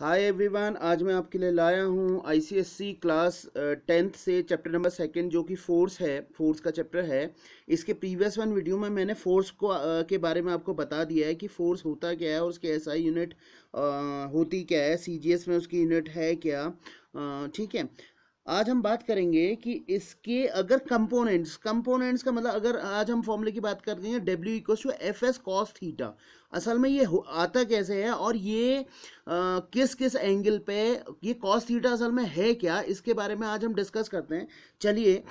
hi everyone आज मैं आपके लिए लाया हूँ आईसीएससी क्लास टेंथ से चैप्टर नंबर सेकंड जो कि फोर्स है फोर्स का चैप्टर है इसके प्रीवियस वन वीडियो में मैंने फोर्स को आ, के बारे में आपको बता दिया है कि फोर्स होता क्या है और उसके एसआई यूनिट होती क्या है सीजीएस में उसकी यूनिट है क्या ठीक है आज हम बात करेंगे कि इसके अगर कंपोनेंट्स कंपोनेंट्स का मतलब अगर आज हम फॉर्मूले की बात करते हैं W equal to F S cos theta असल में ये आता कैसे है और ये आ, किस किस एंगल पे ये कॉस थीटा असल में है क्या इसके बारे में आज हम डिस्कस करते हैं चलिए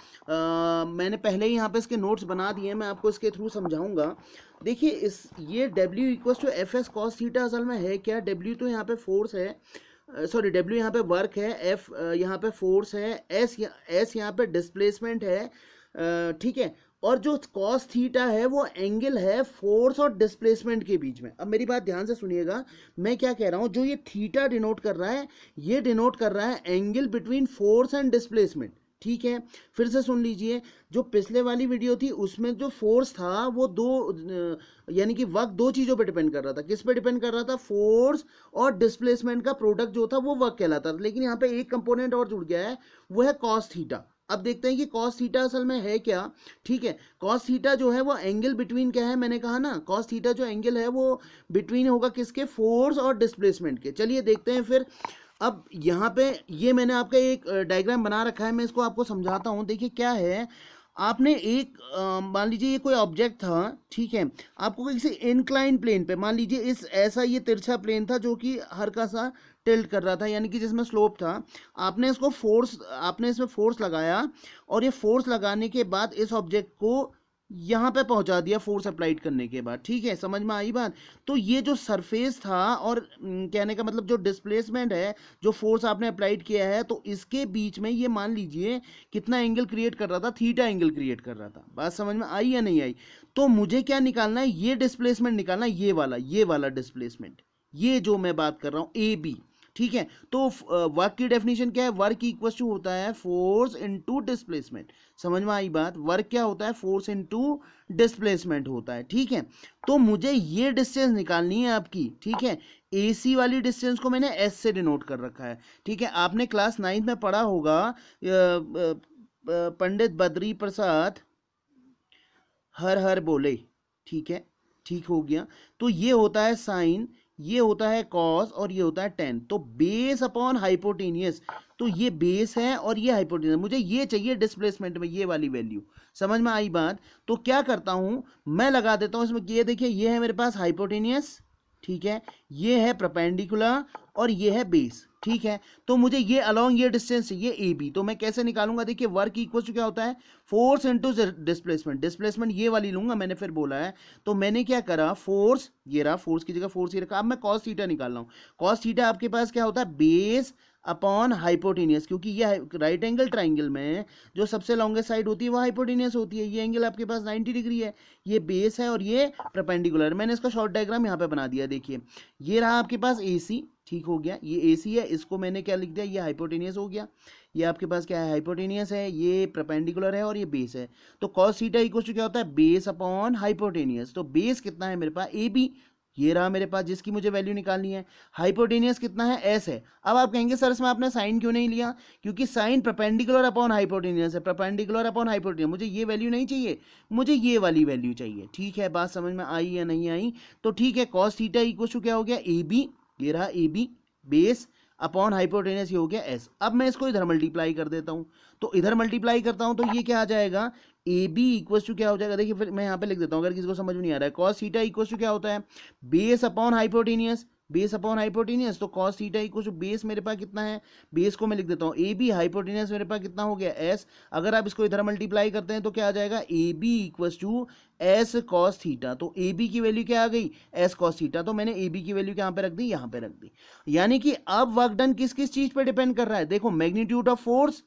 मैंने पहले ही यहाँ पे इसके नोट्स बना दिए मैं आपको इसके थ्रू समझाऊंगा देखिए इस ये W equal to F S cos theta असल में है क्या डब्ल्यू तो यहाँ पर फोर्स है सॉरी डब्ल्यू यहाँ पे वर्क है एफ यहाँ पे फोर्स है एस एस यहाँ पे डिस्प्लेसमेंट है ठीक है और जो कॉस थीटा है वो एंगल है फोर्स और डिस्प्लेसमेंट के बीच में अब मेरी बात ध्यान से सुनिएगा मैं क्या कह रहा हूँ जो ये थीटा डिनोट कर रहा है ये डिनोट कर रहा है angle between force and displacement ठीक है फिर से सुन लीजिए जो पिछले वाली वीडियो थी उसमें जो फोर्स था वो दो यानी कि वर्क दो चीज़ों पे डिपेंड कर रहा था किस पे डिपेंड कर रहा था फोर्स और डिस्प्लेसमेंट का प्रोडक्ट जो था वो वर्क कहलाता था लेकिन यहाँ पे एक कंपोनेंट और जुड़ गया है वो है कॉस्ट हीटा अब देखते हैं कि कॉस थीटा असल में है क्या ठीक है कॉस थीटा जो है वो एंगल बिटवीन क्या है मैंने कहा ना कॉस थीटा जो एंगल है वो बिटवीन होगा किसके फोर्स और डिस्प्लेसमेंट के चलिए देखते हैं फिर अब यहाँ पे ये मैंने आपका एक डायग्राम बना रखा है मैं इसको आपको समझाता हूँ देखिए क्या है आपने एक मान लीजिए ये कोई ऑब्जेक्ट था ठीक है आपको किसी इंक्लाइन प्लेन पे मान लीजिए इस ऐसा ये तिरछा प्लेन था जो कि का सा टिल्ट कर रहा था यानी कि जिसमें स्लोप था आपने इसको फोर्स आपने इसमें फोर्स लगाया और ये फोर्स लगाने के बाद इस ऑब्जेक्ट को यहाँ पे पहुँचा दिया फोर्स अप्लाइड करने के बाद ठीक है समझ में आई बात तो ये जो सरफेस था और कहने का मतलब जो डिस्प्लेसमेंट है जो फोर्स आपने अप्लाइड किया है तो इसके बीच में ये मान लीजिए कितना एंगल क्रिएट कर रहा था थीटा एंगल क्रिएट कर रहा था बात समझ में आई या नहीं आई तो मुझे क्या निकालना है ये डिस्प्लेसमेंट निकालना है ये वाला ये वाला डिस्प्लेसमेंट ये जो मैं बात कर रहा हूँ ए बी ठीक है तो वर्क की डेफिनेशन क्या है वर्क इक्वल टू होता है फोर्स इनटू डिस्प्लेसमेंट समझ में आई बात वर्क क्या होता है फोर्स इनटू डिस्प्लेसमेंट होता है ठीक है तो मुझे ये डिस्टेंस निकालनी है आपकी ठीक है ए वाली डिस्टेंस को मैंने एस से डिनोट कर रखा है ठीक है आपने क्लास नाइन्थ में पढ़ा होगा पंडित बद्री प्रसाद हर हर बोले ठीक है ठीक हो गया तो ये होता है साइन ये होता है कॉस और ये होता है टेन तो बेस अपॉन हाइपोटीनियस तो ये बेस है और ये हाइपोटीनियस मुझे ये चाहिए डिस्प्लेसमेंट में ये वाली वैल्यू समझ में आई बात तो क्या करता हूं मैं लगा देता हूं इसमें ये देखिए ये है मेरे पास हाइपोटीनियस ठीक है ये है प्रपेंडिकुलर और ये है बेस ठीक है तो मुझे ये अलोंग ये डिस्टेंस ये ए बी तो मैं कैसे निकालूंगा देखिए वर्क इक्वल टू क्या होता है फोर्स इंटू डिस्प्लेसमेंट डिस्प्लेसमेंट ये वाली लूंगा मैंने फिर बोला है तो मैंने क्या करा फोर्स ये रहा फोर्स की जगह फोर्स ये रखा अब मैं कॉस थीटा निकाल रहा हूँ कॉस थीटा आपके पास क्या होता है बेस अपॉन हाइपोटीनियस क्योंकि ये राइट एंगल ट्राइंगल में जो सबसे लॉन्गेस्ट साइड होती है वो हाइपोटीनियस होती है ये एंगल आपके पास 90 डिग्री है ये बेस है और ये प्रपेंडिकुलर मैंने इसका शॉर्ट डायग्राम यहाँ पे बना दिया देखिए ये रहा आपके पास ए ठीक हो गया ये ए है इसको मैंने क्या लिख दिया ये हाइपोटेनियस हो गया ये आपके पास क्या है हाइपोटेनियस है ये प्रपेंडिकुलर है और ये बेस है तो कॉस सीटा इक्वल टू क्या होता है बेस अपॉन हाइपोटेनियस तो बेस कितना है मेरे पास ए बी ये रहा मेरे पास जिसकी मुझे वैल्यू निकालनी है हाइपोटेनियस कितना है एस है अब आप कहेंगे सर इसमें आपने साइन क्यों नहीं लिया क्योंकि साइन प्रपेंडिकुलर अपॉन हाइपोटेनियस है प्रपेंडिकुलर अपॉन हाइपोटेनियस मुझे ये वैल्यू नहीं चाहिए मुझे ये वाली वैल्यू चाहिए ठीक है बात समझ में आई या नहीं आई तो ठीक है कॉस थीटा इक्व टू क्या हो गया ए बी ये रहा A B base upon hypotenuse ये हो गया एस अब मैं इसको इधर मल्टीप्लाई कर देता हूँ तो इधर मल्टीप्लाई करता हूँ तो ये क्या आ जाएगा ए बी इक्व टू क्या हो जाएगा देखिए फिर मैं यहाँ पे लिख देता हूँ अगर किसी को समझ में नहीं आ रहा है कॉस सीटा इक्व टू क्या होता है base upon hypotenuse base upon hypotenuse तो cos theta equal to base मेरे पास कितना है बेस को मैं लिख देता हूँ ए बी हाइपोटीनियस मेरे पास कितना हो गया एस अगर आप इसको इधर मल्टीप्लाई करते हैं तो क्या आ जाएगा A B equals to S cos theta तो ए बी की वैल्यू क्या आ गई एस कॉस थीटा तो मैंने ए बी की वैल्यू कहाँ पे रख दी यहाँ पे रख दी यानी कि अब वर्क डन किस किस चीज़ पर डिपेंड कर रहा है देखो मैग्नीट्यूड ऑफ फोर्स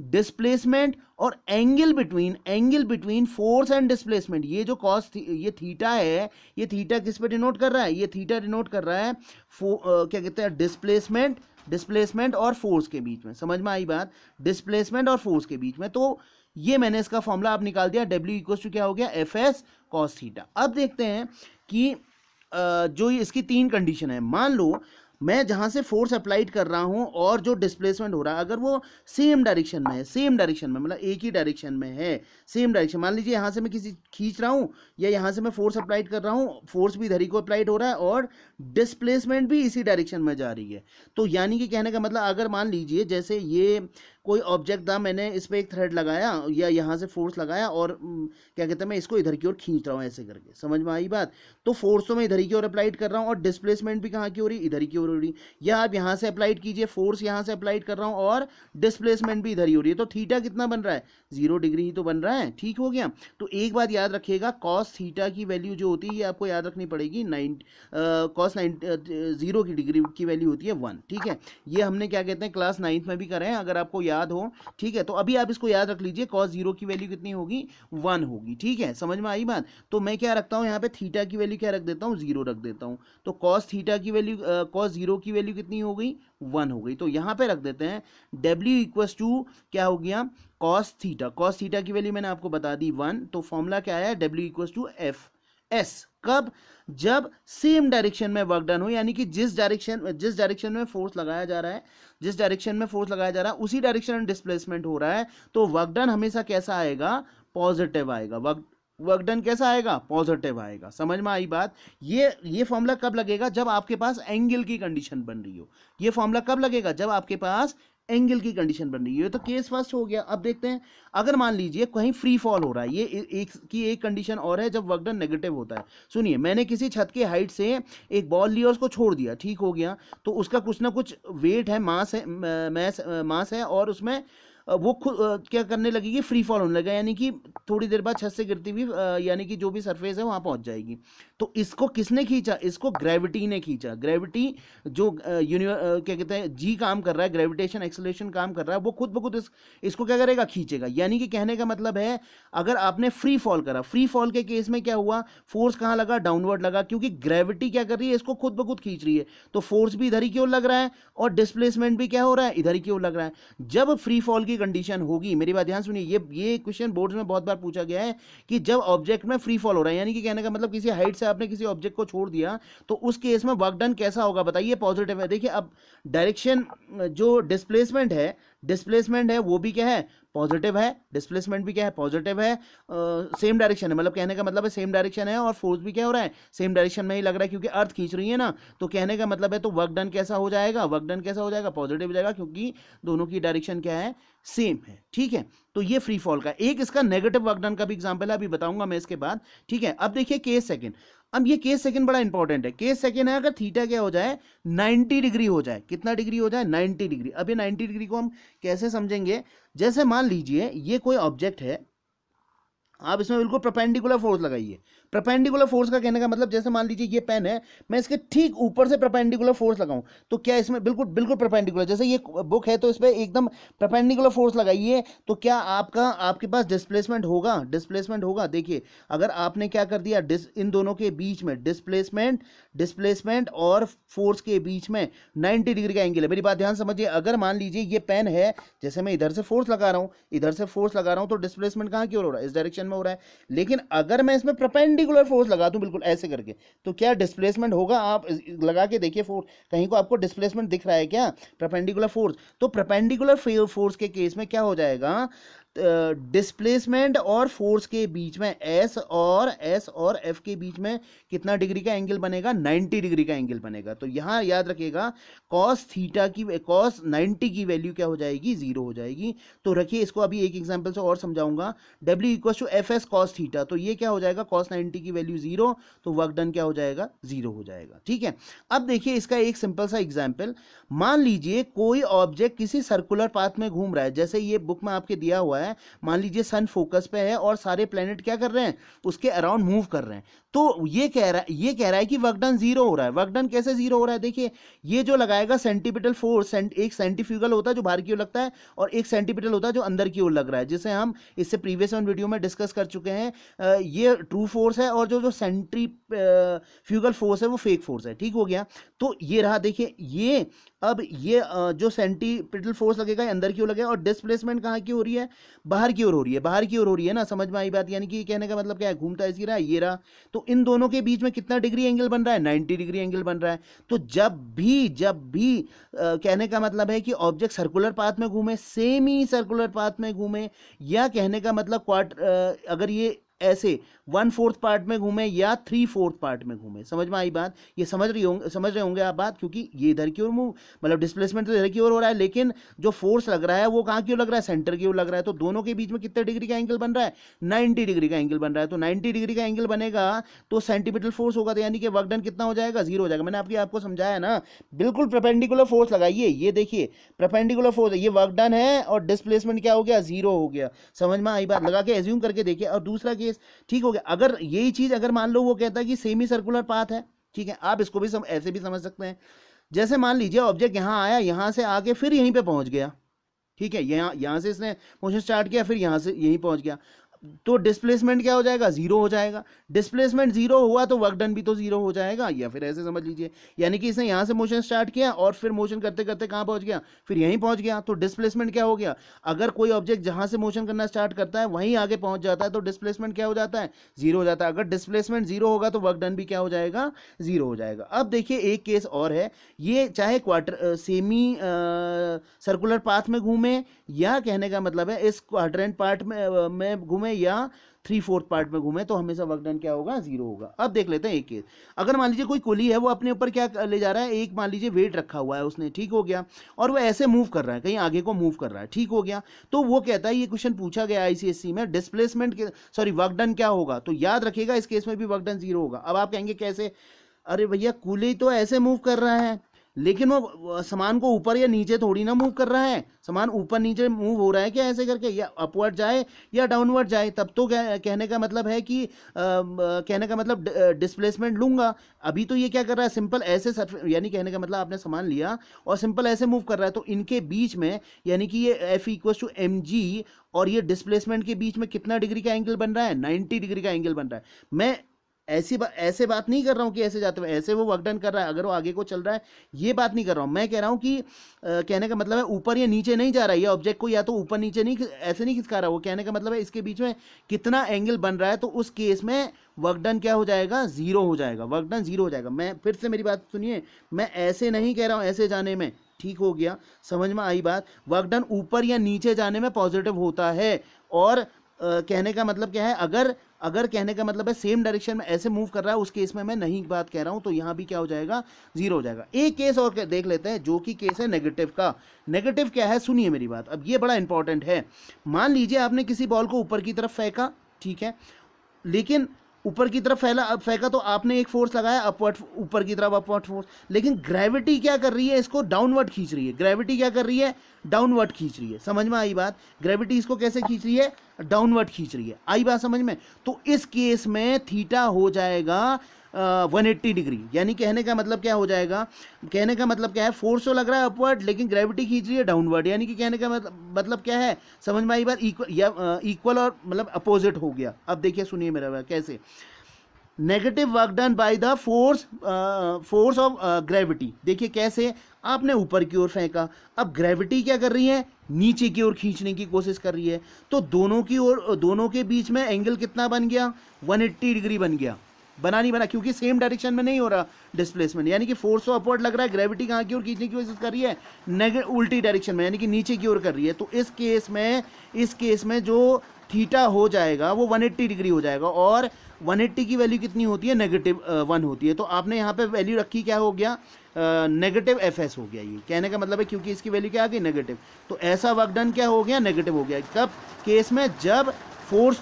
डिस्प्लेसमेंट और angle between angle between force and displacement ये जो कॉस थी, ये थीटा है ये थीटा किस पे डिनोट कर रहा है ये थीटा डिनोट कर रहा है फो, आ, क्या कहते हैं डिस्प्लेसमेंट डिस्प्लेसमेंट और फोर्स के बीच में समझ में आई बात डिस्प्लेसमेंट और फोर्स के बीच में तो ये मैंने इसका फॉर्मूला आप निकाल दिया डब्ल्यू इक्वस टू क्या हो गया एफ एस कॉस थीटा अब देखते हैं कि जो इसकी तीन कंडीशन है मान लो मैं जहाँ से फोर्स अप्लाइड कर रहा हूँ और जो डिस्प्लेसमेंट हो रहा है अगर वो सेम डायरेक्शन में है सेम डायरेक्शन में मतलब एक ही डायरेक्शन में है सेम डायरेक्शन मान लीजिए यहाँ से मैं किसी खींच रहा हूँ या यहाँ से मैं फोर्स अप्लाइड कर रहा हूँ फोर्स भी इधर ही को अप्लाइड हो रहा है और डिस्प्लेसमेंट भी इसी डायरेक्शन में जा रही है तो यानी कि कहने का मतलब अगर मान लीजिए जैसे ये कोई ऑब्जेक्ट था मैंने इस पर एक थ्रेड लगाया या यहाँ से फोर्स लगाया और क्या कहते हैं मैं इसको इधर की ओर खींच रहा हूँ ऐसे करके समझ में आई बात तो फोर्स तो मैं इधर की ओर अप्लाइड कर रहा हूँ और डिस्प्लेसमेंट भी कहाँ की हो रही इधर की ओर हो रही या आप यहाँ से अप्लाइड कीजिए फोर्स यहाँ से अप्लाइड कर रहा हूँ और डिस्प्लेसमेंट भी इधर ही हो रही है तो थीटा कितना बन रहा है जीरो डिग्री ही तो बन रहा है ठीक हो गया तो एक बात याद रखिएगा कॉस थीटा की वैल्यू जो होती है ये आपको याद रखनी पड़ेगी नाइन कॉस नाइन जीरो की डिग्री की वैल्यू होती है वन ठीक है ये हमने क्या कहते हैं क्लास नाइन्थ में भी करें अगर आपको याद याद हो ठीक है तो अभी आप इसको याद रख लीजिए कॉस जीरो की वैल्यू कितनी होगी वन होगी ठीक है समझ में आई बात तो मैं क्या रखता हूँ यहाँ पे थीटा की वैल्यू क्या रख देता हूँ जीरो रख देता हूँ तो कॉस थीटा की वैल्यू कॉस जीरो की वैल्यू कितनी हो गई वन हो गई तो यहाँ पे रख देते हैं डब्ल्यू इक्वस टू क्या हो गया कॉस थीटा कॉस थीटा की वैल्यू मैंने आपको बता दी वन तो फॉर्मूला क्या आया W equals to F S कब जब सेम डायरेक्शन में वर्क डन हो यानी कि जिस डायरेक्शन जिस डायरेक्शन में फोर्स लगाया जा रहा है जिस डायरेक्शन में फोर्स लगाया जा रहा है उसी डायरेक्शन में डिस्प्लेसमेंट हो रहा है तो वर्क डन हमेशा कैसा आएगा पॉजिटिव आएगा वर्क वर्क डन कैसा आएगा पॉजिटिव आएगा समझ में आई बात ये ये फॉर्मूला कब लगेगा जब आपके पास एंगल की कंडीशन बन रही हो ये फॉर्मूला कब लगेगा जब आपके पास एंगल की कंडीशन बन रही है ये तो केस फर्स्ट हो गया अब देखते हैं अगर मान लीजिए कहीं फ्री फॉल हो रहा है ये एक की एक कंडीशन और है जब वर्कडन नेगेटिव होता है सुनिए मैंने किसी छत के हाइट से एक बॉल लिया उसको छोड़ दिया ठीक हो गया तो उसका कुछ ना कुछ वेट है मास है मैस मास है और उसमें वो खुद क्या करने लगेगी फ्री फॉल होने लगेगा यानी कि थोड़ी देर बाद छत से गिरती हुई यानी कि जो भी सरफेस है वहाँ पहुँच जाएगी तो इसको किसने खींचा इसको ग्रेविटी ने खींचा ग्रेविटी जो यूनिव क्या कहते हैं जी काम कर रहा है ग्रेविटेशन एक्सलेशन काम कर रहा है वो खुद ब खुद इस, इसको क्या करेगा खींचेगा यानी कि कहने का मतलब है अगर आपने फ्री फॉल करा फ्री फॉल के केस में क्या हुआ फोर्स कहाँ लगा डाउनवर्ड लगा क्योंकि ग्रेविटी क्या कर रही है इसको खुद ब खुद खींच रही है तो फोर्स भी इधर ही क्यों लग रहा है और डिस्प्लेसमेंट भी क्या हो रहा है इधर ही क्यों लग रहा है जब फ्री फॉल की की कंडीशन होगी मेरी बात ध्यान सुनिए ये ये क्वेश्चन बोर्ड्स में बहुत बार पूछा गया है कि जब ऑब्जेक्ट में फ्री फॉल हो रहा है यानी कि कहने का मतलब किसी हाइट से आपने किसी ऑब्जेक्ट को छोड़ दिया तो उस केस में वर्क डन कैसा होगा बताइए पॉजिटिव है देखिए अब डायरेक्शन जो डिस्प्लेसमेंट है डिस्प्लेसमेंट है वो भी क्या है पॉजिटिव है डिस्प्लेसमेंट भी क्या है पॉजिटिव है सेम डायरेक्शन है मतलब कहने का मतलब है सेम डायरेक्शन है और फोर्स भी क्या हो रहा है सेम डायरेक्शन में ही लग रहा है क्योंकि अर्थ खींच रही है ना तो कहने का मतलब है तो वर्क डन कैसा हो जाएगा वर्क डन कैसा हो जाएगा पॉजिटिव हो जाएगा क्योंकि दोनों की डायरेक्शन क्या है सेम है ठीक है तो ये फ्री फॉल का एक इसका नेगेटिव वर्क डन का भी एग्जाम्पल है अभी बताऊंगा मैं इसके बाद ठीक है अब देखिए केस सेकेंड अब ये केस सेकेंड बड़ा इंपॉर्टेंट है केस सेकेंड है अगर थीटा क्या हो जाए 90 डिग्री हो जाए कितना डिग्री हो जाए 90 डिग्री अब ये 90 डिग्री को हम कैसे समझेंगे जैसे मान लीजिए ये कोई ऑब्जेक्ट है आप इसमें बिल्कुल प्रपेंडिकुलर फोर्स लगाइए प्रपेंडिकुलर फोर्स का कहने का मतलब जैसे मान लीजिए ये पेन है मैं इसके ठीक ऊपर से प्रपेंडिकुलर फोर्स लगाऊं तो क्या इसमें बिल्कुल बिल्कुल प्रपेंडिकुलर जैसे ये बुक है तो इस पर एकदम प्रपेंडिकुलर फोर्स लगाइए तो क्या आपका आपके पास डिस्प्लेसमेंट होगा डिस्प्लेसमेंट होगा देखिए अगर आपने क्या कर दिया इन दोनों के बीच में डिस्प्लेसमेंट डिस्प्लेसमेंट और फोर्स के बीच में नाइन्टी डिग्री का एंगल है मेरी बात ध्यान समझिए अगर मान लीजिए ये पेन है जैसे मैं इधर से फोर्स लगा रहा हूँ इधर से फोर्स लगा रहा हूँ तो डिस्प्लेसमेंट कहाँ की ओर हो रहा है इस डायरेक्शन में हो रहा है लेकिन अगर मैं इसमें प्रपेंड परपेंडिकुलर फोर्स लगा दूँ बिल्कुल ऐसे करके तो क्या डिस्प्लेसमेंट होगा आप लगा के देखिए फोर्स कहीं को आपको डिस्प्लेसमेंट दिख रहा है क्या परपेंडिकुलर फोर्स तो परपेंडिकुलर फोर्स के केस में क्या हो जाएगा डिस्प्लेसमेंट और फोर्स के बीच में एस और एस और एफ के बीच में कितना डिग्री का एंगल बनेगा 90 डिग्री का एंगल बनेगा तो यहाँ याद रखिएगा कॉस थीटा की कॉस 90 की वैल्यू क्या हो जाएगी जीरो हो जाएगी तो रखिए इसको अभी एक एग्जाम्पल से और समझाऊंगा W equal to F S cos theta तो ये क्या हो जाएगा कॉस नाइन्टी की वैल्यू जीरो तो वर्क डन क्या हो जाएगा जीरो हो जाएगा ठीक है अब देखिए इसका एक सिंपल सा एग्जाम्पल मान लीजिए कोई ऑब्जेक्ट किसी सर्कुलर पाथ में घूम रहा है जैसे ये बुक में आपके दिया हुआ है है मान लीजिए सन फोकस पे है और सारे प्लेनेट क्या कर रहे हैं उसके अराउंड मूव कर रहे हैं तो ये कह रहा है ये कह रहा है कि वर्क डन जीरो हो रहा है वर्क डन कैसे जीरो हो रहा है देखिए ये जो लगाएगा सेंटीपिटल फोर्स सेंट, एक सेंटिफ्यूगल होता है जो बाहर की ओर लगता है और एक सेंटीपिटल होता है जो अंदर की ओर लग रहा है जिसे हम इससे प्रीवियस वन वीडियो में डिस्कस कर चुके हैं ये ट्रू फोर्स है और जो जो सेंट्री फ्यूगल फोर्स है वो फेक फोर्स है ठीक हो गया तो ये रहा देखिए ये अब ये जो सेंटीपिटल फोर्स लगेगा अंदर की ओर लगेगा और डिस्प्लेसमेंट कहाँ की हो रही है बाहर की ओर हो रही है बाहर की ओर हो रही है ना समझ में आई बात यानी कि कहने का मतलब क्या है घूमता ऐसी रहा है ये रहा तो इन दोनों के बीच में कितना डिग्री एंगल बन रहा है नाइन्टी डिग्री एंगल बन रहा है तो जब भी जब भी आ, कहने का मतलब है कि ऑब्जेक्ट सर्कुलर पाथ में घूमे सेम ही सर्कुलर पाथ में घूमे या कहने का मतलब क्वार्टर अगर ये ऐसे वन फोर्थ पार्ट में घूमे या थ्री फोर्थ पार्ट में घूमे समझ में आई बात ये समझ रही होंगे समझ रहे होंगे आप बात क्योंकि ये इधर की ओर मूव मतलब डिस्प्लेसमेंट तो इधर की ओर हो रहा है लेकिन जो फोर्स लग रहा है वो कहाँ की ओर लग रहा है सेंटर की ओर लग रहा है तो दोनों के बीच में कितने डिग्री का एंगल बन रहा है नाइन्टी डिग्री का एंगल बन रहा है तो नाइन्टी डिग्री का एंगल बनेगा तो सेंटीमीटर फोर्स होगा तो यानी कि वर्कडन कितना हो जाएगा जीरो हो जाएगा मैंने आपकी आपको समझाया ना बिल्कुल प्रपेंडिकुलर फोर्स लगाइए ये देखिए प्रपेंडिकुलर फोर्स ये वर्कडन है और डिस्प्लेसमेंट क्या हो गया जीरो हो गया समझ में आई बात लगा के एज्यूम करके देखिए और दूसरा केस ठीक हो गया है अगर यही चीज़ अगर मान लो वो कहता है कि सेमी सर्कुलर पाथ है ठीक है आप इसको भी सम, ऐसे भी समझ सकते हैं जैसे मान लीजिए ऑब्जेक्ट यहाँ आया यहाँ से आके फिर यहीं पर पहुँच गया ठीक है यहाँ यहाँ से इसने मोशन स्टार्ट किया फिर यहाँ से यहीं पहुँच गया तो डिस्प्लेसमेंट क्या हो जाएगा जीरो हो जाएगा डिस्प्लेसमेंट जीरो हुआ तो वर्क डन भी तो जीरो हो जाएगा या फिर ऐसे समझ लीजिए यानी कि इसने यहां से मोशन स्टार्ट किया और फिर मोशन करते करते कहां पहुंच गया फिर यहीं पहुंच गया तो डिस्प्लेसमेंट क्या हो गया अगर कोई ऑब्जेक्ट जहां से मोशन करना स्टार्ट करता है वहीं आगे पहुंच जाता है तो डिस्प्लेसमेंट क्या हो जाता है जीरो हो जाता है अगर डिस्प्लेसमेंट जीरो होगा तो वर्क डन भी क्या हो जाएगा जीरो हो जाएगा अब देखिए एक केस और है ये चाहे क्वार्टर सेमी सर्कुलर पाथ में घूमे या कहने का मतलब है इस क्वार्टर पार्ट में घूमे घूमे या थ्री फोर्थ पार्ट में घूमे तो हमेशा वर्क डन क्या होगा जीरो होगा अब देख लेते हैं एक केस अगर मान लीजिए कोई कुली है वो अपने ऊपर क्या ले जा रहा है एक मान लीजिए वेट रखा हुआ है उसने ठीक हो गया और वो ऐसे मूव कर रहा है कहीं आगे को मूव कर रहा है ठीक हो गया तो वो कहता है ये क्वेश्चन पूछा गया आईसीएससी में डिस्प्लेसमेंट के सॉरी वर्क डन क्या होगा तो याद रखेगा इस केस में भी वर्क डन जीरो होगा अब आप कहेंगे कैसे अरे भैया कुली तो ऐसे मूव कर रहा है लेकिन वो सामान को ऊपर या नीचे थोड़ी ना मूव कर रहा है सामान ऊपर नीचे मूव हो रहा है क्या ऐसे करके या अपवर्ड जाए या डाउनवर्ड जाए तब तो कहने का मतलब है कि आ, कहने का मतलब डिस्प्लेसमेंट लूँगा अभी तो ये क्या कर रहा है सिंपल ऐसे यानी कहने का मतलब आपने सामान लिया और सिंपल ऐसे मूव कर रहा है तो इनके बीच में यानी कि ये एफ इक्व टू एम और ये डिस्प्लेसमेंट के बीच में कितना डिग्री का एंगल बन रहा है 90 डिग्री का एंगल बन रहा है मैं ऐसी बात ऐसे बात नहीं कर रहा हूँ कि ऐसे जाते हुए ऐसे वो वर्क डन कर रहा है अगर वो आगे को चल रहा है ये बात नहीं कर रहा हूँ मैं कह रहा हूँ कि आ, कहने का मतलब है ऊपर या नीचे नहीं जा रहा है ये ऑब्जेक्ट को या तो ऊपर नीचे नहीं ऐसे नहीं खिसका रहा वो कहने का मतलब है इसके बीच में कितना एंगल बन रहा है तो उस केस में वर्क डन क्या हो जाएगा ज़ीरो हो जाएगा वर्क डन ज़ीरो हो जाएगा मैं फिर से मेरी बात सुनिए मैं ऐसे नहीं कह रहा हूँ ऐसे जाने में ठीक हो गया समझ में आई बात वर्क डन ऊपर या नीचे जाने में पॉजिटिव होता है और कहने का मतलब क्या है अगर अगर कहने का मतलब है सेम डायरेक्शन में ऐसे मूव कर रहा है उस केस में मैं नहीं बात कह रहा हूँ तो यहाँ भी क्या हो जाएगा जीरो हो जाएगा एक केस और देख लेते हैं जो कि केस है नेगेटिव का नेगेटिव क्या है सुनिए मेरी बात अब ये बड़ा इंपॉर्टेंट है मान लीजिए आपने किसी बॉल को ऊपर की तरफ फेंका ठीक है लेकिन ऊपर की तरफ फैला फेंका तो आपने एक फोर्स लगाया अपवर्ड ऊपर की तरफ अपवर्ड फोर्स लेकिन ग्रेविटी क्या कर रही है इसको डाउनवर्ड खींच रही है ग्रेविटी क्या कर रही है डाउनवर्ड खींच रही है समझ में आई बात ग्रेविटी इसको कैसे खींच रही है डाउनवर्ड खींच रही है आई बात समझ में तो इस केस में थीटा हो जाएगा वन एट्टी डिग्री यानी कहने का मतलब क्या हो जाएगा कहने का मतलब क्या है फोर्स तो लग रहा है अपवर्ड लेकिन ग्रेविटी खींच रही है डाउनवर्ड यानी कि कहने का मतलब, मतलब क्या है समझ में आई बार इक्वल और मतलब अपोजिट हो गया अब देखिए सुनिए मेरा कैसे negative work done by the force force of gravity देखिए कैसे आपने ऊपर की ओर फेंका अब ग्रेविटी क्या कर रही है नीचे की ओर खींचने की कोशिश कर रही है तो दोनों की ओर दोनों के बीच में एंगल कितना बन गया 180 डिग्री बन गया बना नहीं बना क्योंकि सेम डायरेक्शन में नहीं हो रहा डिस्प्लेसमेंट यानी कि फोर्स तो अपवर्ड लग रहा है ग्रेविटी कहाँ की ओर खींचने की कोशिश कर रही है नेगेटिव उल्टी डायरेक्शन में यानी कि नीचे की ओर कर रही है तो इस केस में इस केस में जो थीटा हो जाएगा वो 180 डिग्री हो जाएगा और 180 की वैल्यू कितनी होती है नेगेटिव वन uh, होती है तो आपने यहाँ पर वैल्यू रखी क्या हो गया नेगेटिव एफ एस हो गया ये कहने का मतलब है क्योंकि इसकी वैल्यू क्या आ गई नेगेटिव तो ऐसा वर्क डन क्या हो गया नेगेटिव हो गया कब केस में जब फोर्स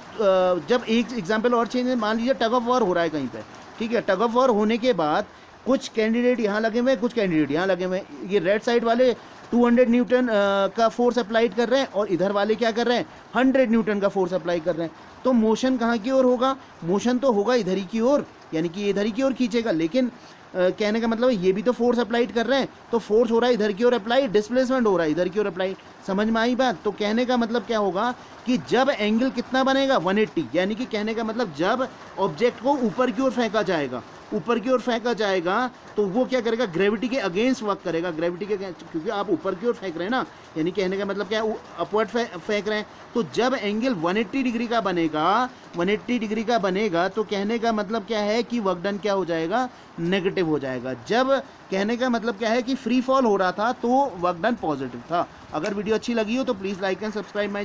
जब एक एग्जाम्पल और चेंज है मान लीजिए टग ऑफ वॉर हो रहा है कहीं पर ठीक है टग ऑफ वॉर होने के बाद कुछ कैंडिडेट यहाँ लगे हुए हैं कुछ कैंडिडेट यहाँ लगे हुए हैं ये रेड साइड वाले 200 न्यूटन का फोर्स अप्लाई कर रहे हैं और इधर वाले क्या कर रहे हैं 100 न्यूटन का फोर्स अप्लाई कर रहे हैं तो मोशन कहाँ की ओर होगा मोशन तो होगा इधर ही की ओर यानी कि इधर ही की ओर खींचेगा लेकिन कहने का मतलब ये भी तो फोर्स अप्लाइड कर रहे हैं तो फोर्स हो रहा है इधर की ओर अप्लाई डिस्प्लेसमेंट हो रहा है इधर की ओर अप्लाई समझ में आई बात तो कहने का मतलब क्या होगा कि जब एंगल कितना बनेगा 180 यानी कि कहने का मतलब जब ऑब्जेक्ट को ऊपर की ओर फेंका जाएगा ऊपर की ओर फेंका जाएगा तो वो क्या करेगा ग्रेविटी के अगेंस्ट वर्क करेगा ग्रेविटी के क्योंकि आप ऊपर की ओर फेंक रहे हैं ना यानी कहने का मतलब क्या है अपवर्ड फेंक रहे हैं तो जब एंगल 180 डिग्री का बनेगा 180 डिग्री का बनेगा तो कहने का मतलब क्या है कि वर्क डन क्या हो जाएगा नेगेटिव हो जाएगा जब कहने का मतलब क्या है कि फ्री फॉल हो रहा था तो वर्क डन पॉजिटिव था अगर वीडियो अच्छी लगी हो तो please like and subscribe my